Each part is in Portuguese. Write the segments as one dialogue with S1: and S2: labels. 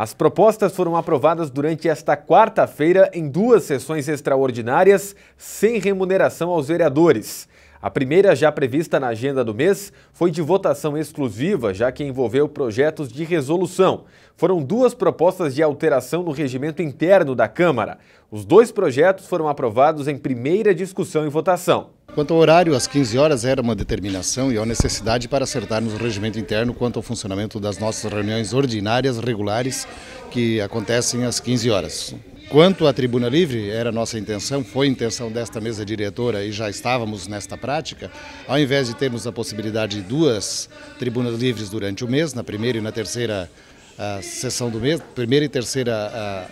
S1: As propostas foram aprovadas durante esta quarta-feira em duas sessões extraordinárias, sem remuneração aos vereadores. A primeira, já prevista na agenda do mês, foi de votação exclusiva, já que envolveu projetos de resolução. Foram duas propostas de alteração no regimento interno da Câmara. Os dois projetos foram aprovados em primeira discussão e votação.
S2: Quanto ao horário, às 15 horas era uma determinação e uma necessidade para acertarmos o regimento interno quanto ao funcionamento das nossas reuniões ordinárias, regulares, que acontecem às 15 horas. Quanto à Tribuna Livre, era nossa intenção, foi intenção desta mesa diretora e já estávamos nesta prática, ao invés de termos a possibilidade de duas tribunas livres durante o mês, na primeira e na terceira a ah, sessão do mês, primeira e terceira ah,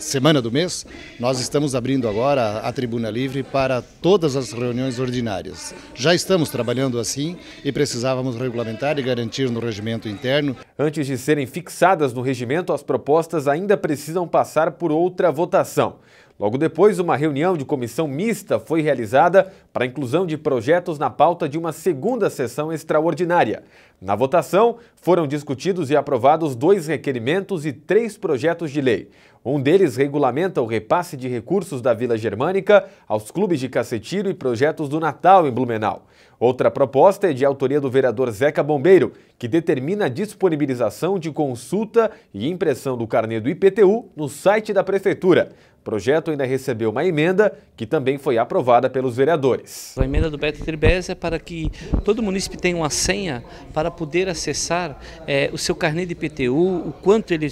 S2: semana do mês, nós estamos abrindo agora a Tribuna Livre para todas as reuniões ordinárias. Já estamos trabalhando assim e precisávamos regulamentar e garantir no regimento interno. Antes de serem fixadas no regimento,
S1: as propostas ainda precisam passar por outra votação. Logo depois, uma reunião de comissão mista foi realizada para a inclusão de projetos na pauta de uma segunda sessão extraordinária. Na votação, foram discutidos e aprovados dois requerimentos e três projetos de lei. Um deles regulamenta o repasse de recursos da Vila Germânica aos clubes de cacetiro e projetos do Natal em Blumenau. Outra proposta é de autoria do vereador Zeca Bombeiro, que determina a disponibilização de consulta e impressão do carnê do IPTU no site da Prefeitura. O projeto ainda recebeu uma emenda que também foi aprovada pelos vereadores. A emenda do Beto Tribes é para que todo município tenha
S3: uma senha para poder acessar é, o seu carnê de IPTU, o quanto ele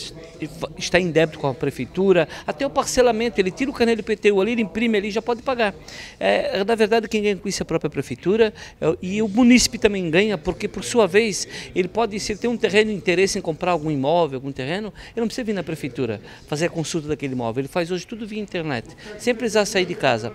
S3: está em débito com a prefeitura, até o parcelamento, ele tira o carnê do IPTU ali, ele imprime ali já pode pagar. É, na verdade, quem ganha com isso é a própria prefeitura, é e o munícipe também ganha, porque por sua vez, ele pode, se ele tem um terreno interesse em comprar algum imóvel, algum terreno, ele não precisa vir na prefeitura fazer a consulta daquele imóvel. Ele faz hoje tudo via internet, sem precisar sair de casa.